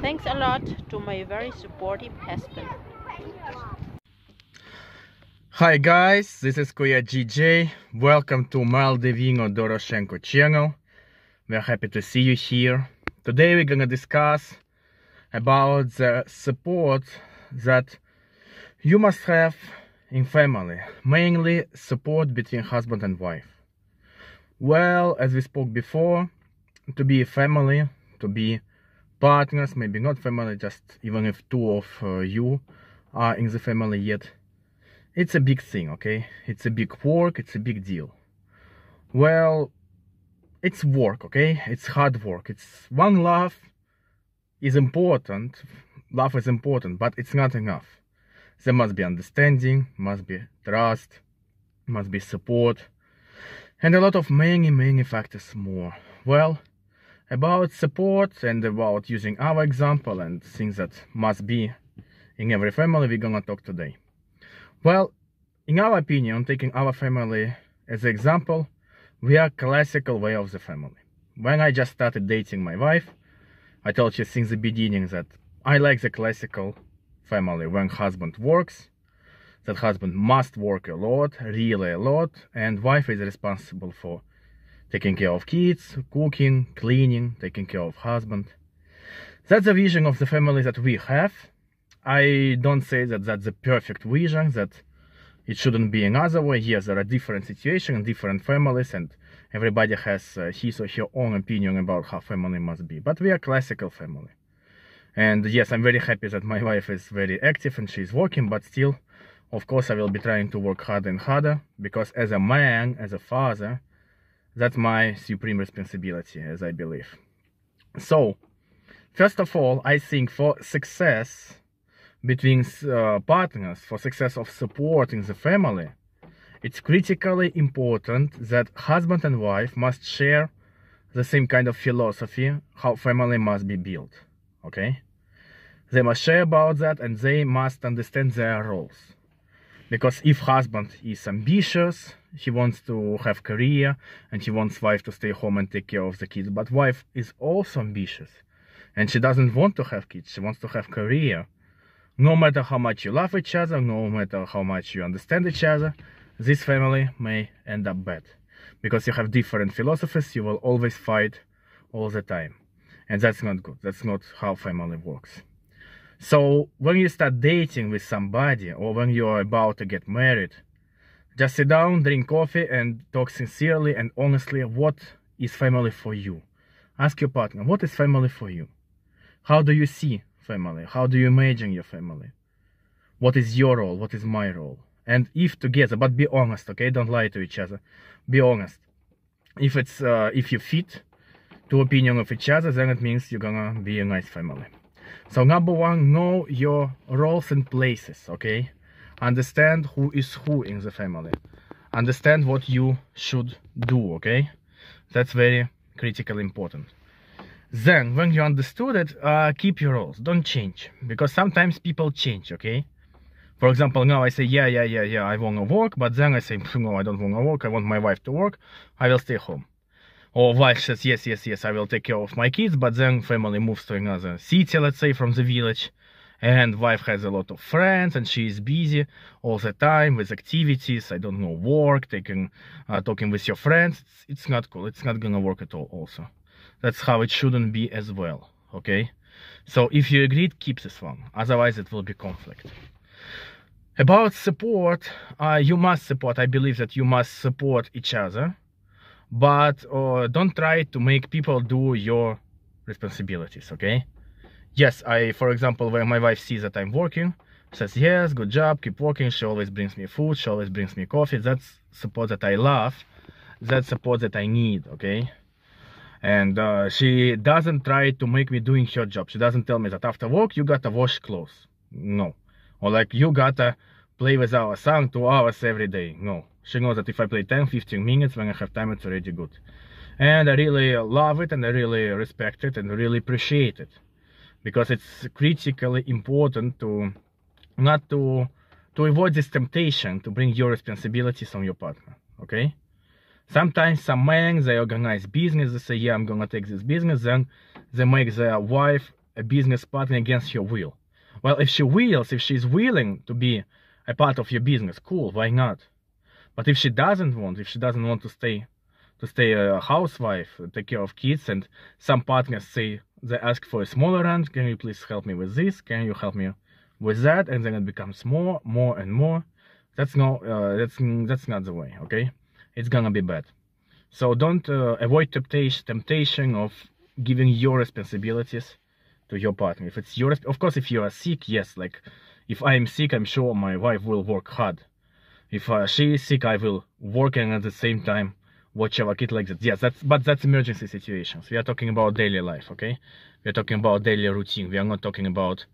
Thanks a lot to my very supportive husband. Hi guys, this is Kuya GJ. Welcome to Maldivino Doroshenko channel. We are happy to see you here. Today we're gonna discuss about the support that you must have in family, mainly support between husband and wife. Well, as we spoke before, to be a family, to be partners, maybe not family, just even if two of uh, you are in the family yet. It's a big thing, okay? It's a big work, it's a big deal. Well, it's work, okay? It's hard work. It's one love is important, love is important, but it's not enough. There must be understanding, must be trust, must be support, and a lot of many, many factors more. Well, about support and about using our example and things that must be in every family we're gonna talk today well in our opinion taking our family as an example we are classical way of the family when i just started dating my wife i told you since the beginning that i like the classical family when husband works that husband must work a lot really a lot and wife is responsible for taking care of kids, cooking, cleaning, taking care of husband. That's the vision of the family that we have. I don't say that that's the perfect vision, that it shouldn't be another way. Yes, there are different situations, different families, and everybody has uh, his or her own opinion about how family must be. But we are classical family. And yes, I'm very happy that my wife is very active and she's working, but still, of course, I will be trying to work harder and harder because as a man, as a father, that's my supreme responsibility, as I believe. So, first of all, I think for success between uh, partners, for success of supporting the family, it's critically important that husband and wife must share the same kind of philosophy how family must be built okay they must share about that and they must understand their roles because if husband is ambitious she wants to have career and she wants wife to stay home and take care of the kids but wife is also ambitious and she doesn't want to have kids she wants to have career no matter how much you love each other no matter how much you understand each other this family may end up bad because you have different philosophies you will always fight all the time and that's not good that's not how family works so when you start dating with somebody or when you are about to get married just sit down, drink coffee and talk sincerely and honestly what is family for you. Ask your partner, what is family for you? How do you see family? How do you imagine your family? What is your role? What is my role? And if together, but be honest, okay? Don't lie to each other. Be honest. If it's uh, if you fit to opinion of each other, then it means you're gonna be a nice family. So number one, know your roles and places, okay? understand who is who in the family understand what you should do okay that's very critically important then when you understood it uh, keep your rules don't change because sometimes people change okay for example now i say yeah yeah yeah yeah i want to work but then i say no i don't want to work i want my wife to work i will stay home or wife says yes yes yes i will take care of my kids but then family moves to another city let's say from the village and wife has a lot of friends and she is busy all the time with activities i don't know work taking uh, talking with your friends it's, it's not cool it's not gonna work at all also that's how it shouldn't be as well okay so if you agreed keep this one otherwise it will be conflict about support uh, you must support i believe that you must support each other but uh, don't try to make people do your responsibilities okay yes i for example when my wife sees that i'm working says yes good job keep working she always brings me food she always brings me coffee that's support that i love that's support that i need okay and uh, she doesn't try to make me doing her job she doesn't tell me that after work you gotta wash clothes no or like you gotta play with our son two hours every day no she knows that if i play 10 15 minutes when i have time it's already good and i really love it and i really respect it and really appreciate it because it's critically important to not to to avoid this temptation to bring your responsibilities on your partner okay sometimes some men they organize business they say yeah i'm gonna take this business then they make their wife a business partner against her will well if she wills if she's willing to be a part of your business cool why not but if she doesn't want if she doesn't want to stay to stay a housewife take care of kids and some partners say they ask for a smaller range. Can you please help me with this? Can you help me with that? And then it becomes more, more, and more. That's not. uh, that's that's not the way. Okay, it's gonna be bad. So don't uh, avoid temptation of giving your responsibilities to your partner. If it's your, of course, if you are sick, yes. Like, if I am sick, I'm sure my wife will work hard. If uh, she is sick, I will work and at the same time watch our kid like that. Yes, that's but that's emergency situations. We are talking about daily life, okay? We are talking about daily routine. We are not talking about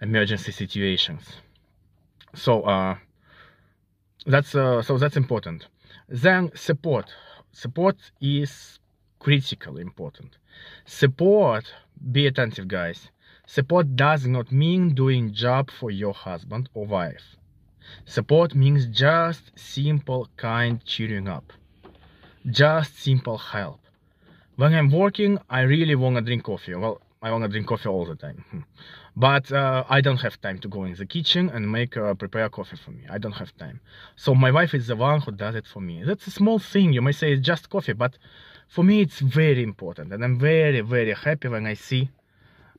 emergency situations. So uh, that's uh, so that's important. Then support. Support is critically important. Support. Be attentive, guys. Support does not mean doing job for your husband or wife. Support means just simple, kind cheering up just simple help when i'm working i really want to drink coffee well i want to drink coffee all the time hmm. but uh, i don't have time to go in the kitchen and make uh, prepare coffee for me i don't have time so my wife is the one who does it for me that's a small thing you may say it's just coffee but for me it's very important and i'm very very happy when i see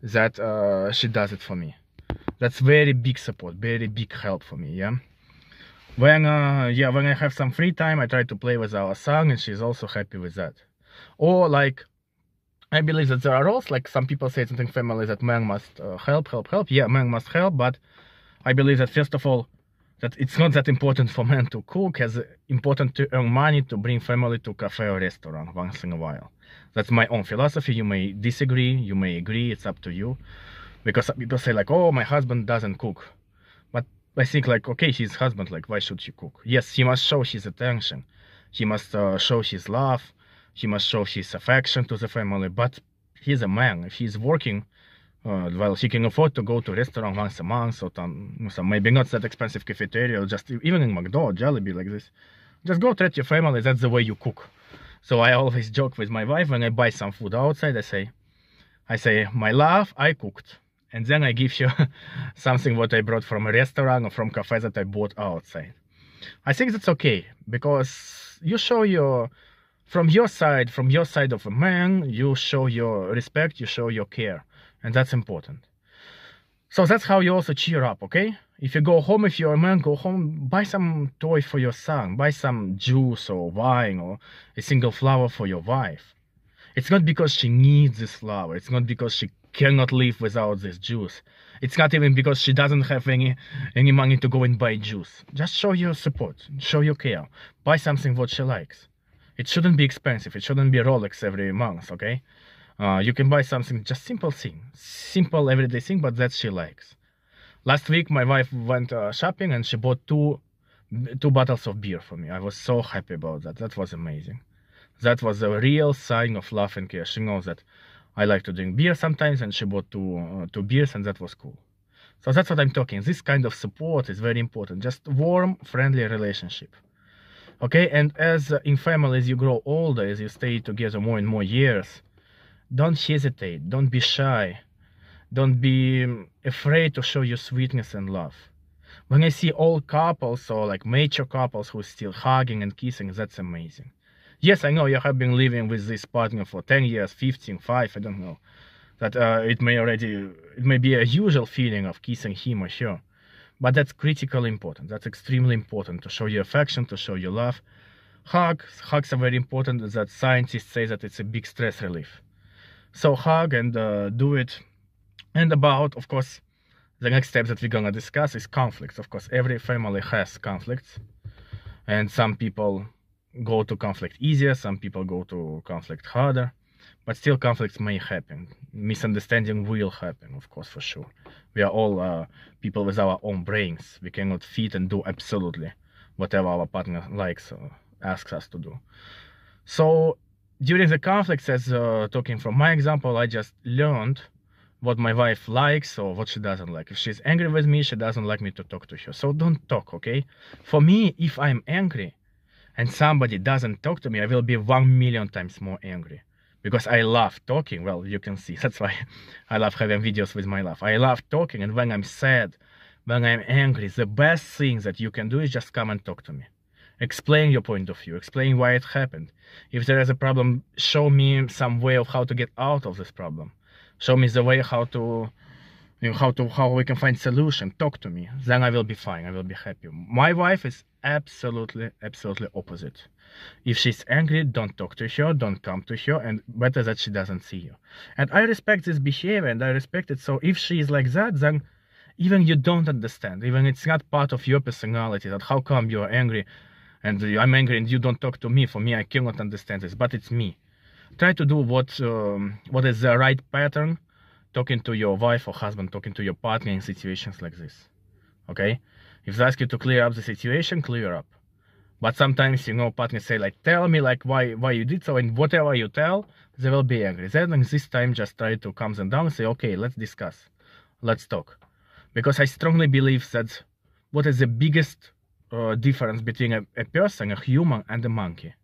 that uh, she does it for me that's very big support very big help for me yeah when uh, yeah when i have some free time i try to play with our son and she's also happy with that or like i believe that there are roles like some people say something family that man must uh, help help help yeah man must help but i believe that first of all that it's not that important for men to cook as important to earn money to bring family to cafe or restaurant once in a while that's my own philosophy you may disagree you may agree it's up to you because some people say like oh my husband doesn't cook I think like, okay, she's husband, like why should she cook? Yes, she must show his attention. She must uh, show his love. She must show his affection to the family. But he's a man. If he's working, uh, well, he can afford to go to restaurant once a month or some, some maybe not that expensive cafeteria, or just even in McDonald's, Jollibee like this. Just go treat your family. That's the way you cook. So I always joke with my wife when I buy some food outside. I say, I say, my love, I cooked and then I give you something what I brought from a restaurant or from cafe that I bought outside. I think that's okay because you show your from your side, from your side of a man, you show your respect, you show your care, and that's important. So that's how you also cheer up, okay? If you go home, if you're a man, go home, buy some toy for your son, buy some juice or wine or a single flower for your wife. It's not because she needs this flower. It's not because she cannot live without this juice. It's not even because she doesn't have any any money to go and buy juice. Just show your support, show your care. Buy something what she likes. It shouldn't be expensive. It shouldn't be Rolex every month, okay? Uh, you can buy something, just simple thing, simple everyday thing, but that she likes. Last week, my wife went uh, shopping and she bought two two bottles of beer for me. I was so happy about that. That was amazing that was a real sign of love and care. She knows that I like to drink beer sometimes, and she bought two uh, two beers, and that was cool. So that's what I'm talking. This kind of support is very important. Just warm, friendly relationship. Okay, and as uh, in family, as you grow older, as you stay together more and more years, don't hesitate. Don't be shy. Don't be um, afraid to show your sweetness and love. When I see old couples or like mature couples who are still hugging and kissing, that's amazing yes, I know you have been living with this partner for 10 years, 15, 5, I don't know. That uh, it may already, it may be a usual feeling of kissing him or her. But that's critically important. That's extremely important to show your affection, to show your love. Hugs, hugs are very important. That scientists say that it's a big stress relief. So hug and uh, do it. And about, of course, the next step that we're gonna discuss is conflicts. Of course, every family has conflicts, and some people go to conflict easier, some people go to conflict harder, but still conflicts may happen. Misunderstanding will happen, of course, for sure. We are all uh, people with our own brains. We cannot fit and do absolutely whatever our partner likes or asks us to do. So during the conflicts, as uh, talking from my example, I just learned what my wife likes or what she doesn't like. If she's angry with me, she doesn't like me to talk to her. So don't talk, okay? For me, if I'm angry, and somebody doesn't talk to me, I will be one million times more angry. Because I love talking. Well, you can see. That's why I love having videos with my love. I love talking. And when I'm sad, when I'm angry, the best thing that you can do is just come and talk to me. Explain your point of view. Explain why it happened. If there is a problem, show me some way of how to get out of this problem. Show me the way how to you know, how to how we can find solution talk to me then i will be fine i will be happy my wife is absolutely, absolutely opposite. If she's angry, don't talk to her, don't come to her, and better that she doesn't see you. And I respect this behavior and I respect it. So if she is like that, then even you don't understand, even it's not part of your personality that how come you're angry and I'm angry and you don't talk to me. For me, I cannot understand this, but it's me. Try to do what um, what is the right pattern talking to your wife or husband, talking to your partner in situations like this. Okay? If they ask you to clear up the situation, clear up. But sometimes, you know, partners say like, tell me like why why you did so, and whatever you tell, they will be angry. Then this time, just try to calm them down. Say, okay, let's discuss, let's talk, because I strongly believe that what is the biggest uh, difference between a, a person, a human, and a monkey.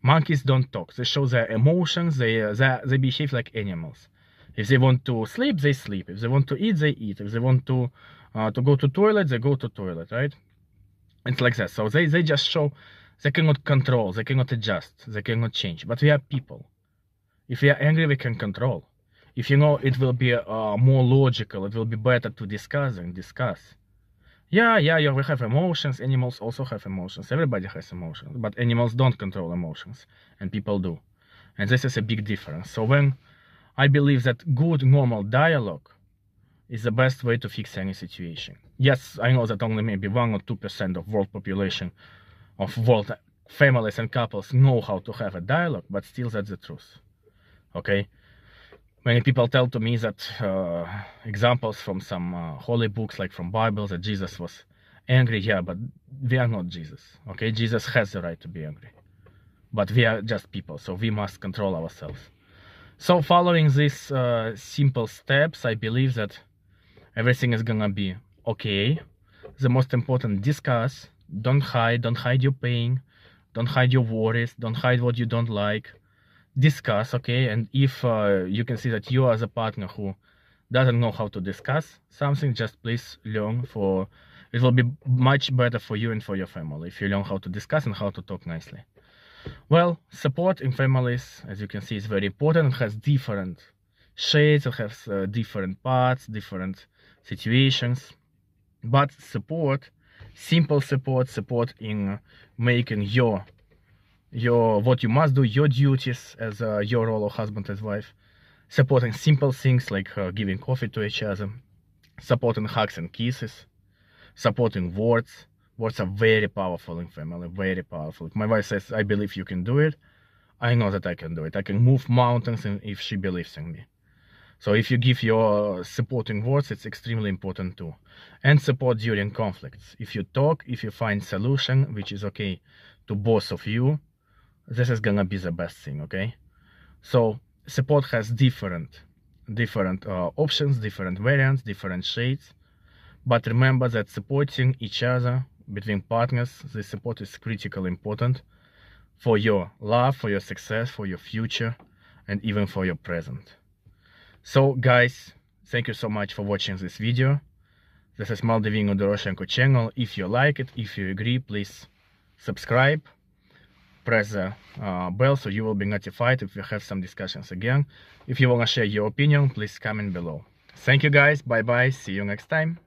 Monkeys don't talk. They show their emotions. They uh, they, they behave like animals. If they want to sleep, they sleep. If they want to eat, they eat. If they want to uh, to go to toilet, they go to toilet, right? It's like that. So they, they just show, they cannot control, they cannot adjust, they cannot change. But we are people. If we are angry, we can control. If you know, it will be uh, more logical, it will be better to discuss and discuss. Yeah, yeah, yeah, we have emotions. Animals also have emotions. Everybody has emotions. But animals don't control emotions, and people do. And this is a big difference. So when I believe that good normal dialogue is the best way to fix any situation. Yes, I know that only maybe 1 or 2% of world population of world families and couples know how to have a dialogue, but still that's the truth. Okay? Many people tell to me that uh, examples from some uh, holy books like from Bible that Jesus was angry, yeah, but we are not Jesus. Okay? Jesus has the right to be angry. But we are just people, so we must control ourselves. So following these uh, simple steps, I believe that everything is gonna be okay the most important discuss don't hide don't hide your pain don't hide your worries don't hide what you don't like discuss okay and if uh, you can see that you as a partner who doesn't know how to discuss something just please learn for it will be much better for you and for your family if you learn how to discuss and how to talk nicely well support in families as you can see is very important and has different shades, you have uh, different parts, different situations. But support, simple support, support in making your your what you must do, your duties as uh, your role of husband as wife, supporting simple things like uh, giving coffee to each other, supporting hugs and kisses, supporting words. Words are very powerful in family, very powerful. My wife says, "I believe you can do it." I know that I can do it. I can move mountains if she believes in me. So if you give your supporting words, it's extremely important too. And support during conflicts. If you talk, if you find solution, which is okay to both of you, this is gonna be the best thing, okay? So support has different, different uh, options, different variants, different shades. But remember that supporting each other between partners, the support is critically important for your love, for your success, for your future, and even for your present. So guys, thank you so much for watching this video. This is the Doroshenko channel. If you like it, if you agree, please subscribe. Press the uh, bell so you will be notified if we have some discussions again. If you want to share your opinion, please comment below. Thank you guys. Bye-bye. See you next time.